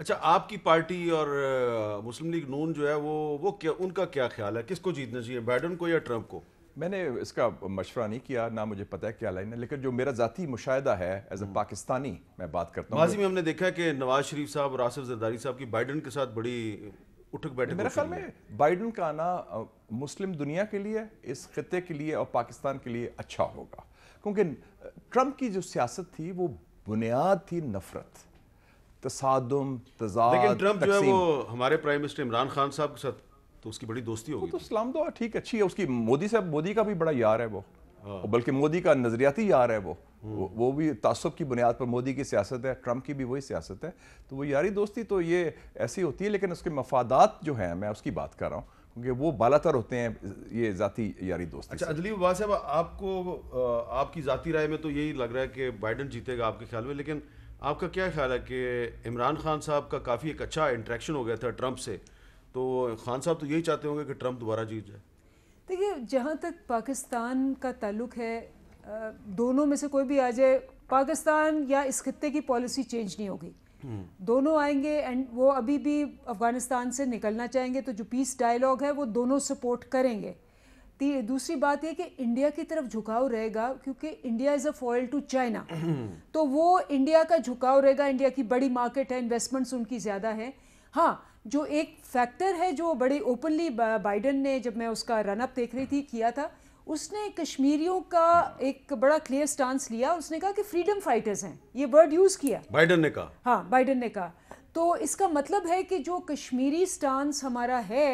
अच्छा आपकी पार्टी और मुस्लिम लीग नून जो है वो वो क्या उनका क्या ख्याल है किसको जीतना चाहिए बाइडन को या ट्रंप को मैंने इसका मशवरा नहीं किया ना मुझे पता है क्या लाइन है लेकिन जो मेरा ज़ाती मुशाह है एज ए हम्म। पाकिस्तानी मैं बात करता हूँ माजी में हमने देखा कि नवाज शरीफ साहब और आसिफ जरदारी साहब की बाइडन के साथ बड़ी उठक बैठक मेरे ख्याल में बाइडन का आना मुस्लिम दुनिया के लिए इस खत्े के लिए और पाकिस्तान के लिए अच्छा होगा क्योंकि ट्रंप की जो सियासत थी वो बुनियाद थी नफरत तसादम तजाद ट्रंप जो है वो हमारे प्राइम मिनिस्टर इमरान खान साहब के साथ तो उसकी बड़ी दोस्ती होगी तो, तो इस्लाम दो तो ठीक अच्छी है उसकी मोदी साहब मोदी का भी बड़ा यार है वो हाँ। बल्कि मोदी का नज़रियाती यार है वो हम्म। वो भी तसब की बुनियाद पर मोदी की सियासत है ट्रंप की भी वही सियासत है तो वो यारी दोस्ती तो ये ऐसी होती है लेकिन उसके मफादात जो हैं मैं उसकी बात कर रहा हूँ क्योंकि वो बालातर होते हैं ये जाती यारी दोस्त अच्छा अदली वबा साहब आपको आपकी ज़ाती राय में तो यही लग रहा है कि बाइडन जीतेगा आपके ख्याल में लेकिन आपका क्या ख्याल है कि इमरान खान साहब का काफ़ी एक अच्छा इंट्रैक्शन हो गया था ट्रंप से तो खान साहब तो यही चाहते होंगे कि ट्रंप दोबारा जीत जाए देखिए जहाँ तक पाकिस्तान का ताल्लुक है दोनों में से कोई भी आ जाए पाकिस्तान या इस खत्े की पॉलिसी चेंज नहीं होगी दोनों आएंगे एंड वो अभी भी अफ़गानिस्तान से निकलना चाहेंगे तो जो पीस डायलॉग है वो दोनों सपोर्ट करेंगे दूसरी बात यह कि इंडिया की तरफ झुकाव रहेगा क्योंकि India is a foil to China तो वो इंडिया का झुकाव रहेगा इंडिया की बड़ी मार्केट है इन्वेस्टमेंट्स उनकी ज़्यादा है हाँ जो एक फैक्टर है जो बड़ी ओपनली बाइडन ने जब मैं उसका रनअप देख रही थी किया था उसने कश्मीरियों का एक बड़ा क्लियर स्टांस लिया उसने कहा कि फ्रीडम फाइटर्स हैं ये वर्ड यूज़ किया बाइडन ने कहा हाँ बाइडन ने कहा तो इसका मतलब है कि जो कश्मीरी स्टांस हमारा है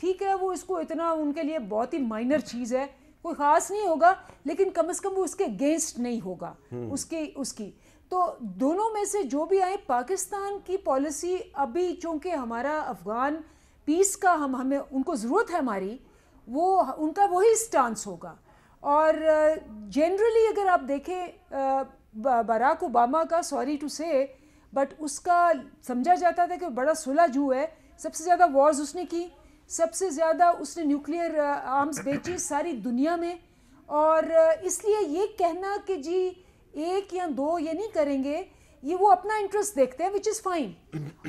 ठीक है वो इसको इतना उनके लिए बहुत ही माइनर चीज़ है कोई ख़ास नहीं होगा लेकिन कम अज़ कम वो उसके अगेंस्ट नहीं होगा हम्म। उसके उसकी तो दोनों में से जो भी आए पाकिस्तान की पॉलिसी अभी चूँकि हमारा अफ़गान पीस का हम हमें उनको ज़रूरत है हमारी वो उनका वही स्टांस होगा और जनरली अगर आप देखें बराक ओबामा का सॉरी टू से बट उसका समझा जाता था कि बड़ा सुलह जू है सबसे ज़्यादा वॉर्स उसने की सबसे ज़्यादा उसने न्यूक्लियर आर्म्स बेची सारी दुनिया में और इसलिए ये कहना कि जी एक या दो ये नहीं करेंगे ये वो अपना इंटरेस्ट देखते हैं विच इज़ फाइन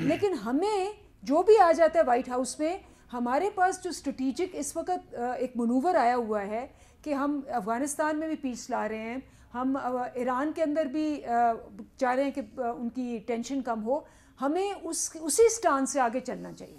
लेकिन हमें जो भी आ जाता है वाइट हाउस में हमारे पास जो स्ट्रेटिजिक इस वक्त एक मनूवर आया हुआ है कि हम अफ़गानिस्तान में भी पीस ला रहे हैं हम ईरान के अंदर भी चाह रहे हैं कि उनकी टेंशन कम हो हमें उस उसी स्टांड से आगे चलना चाहिए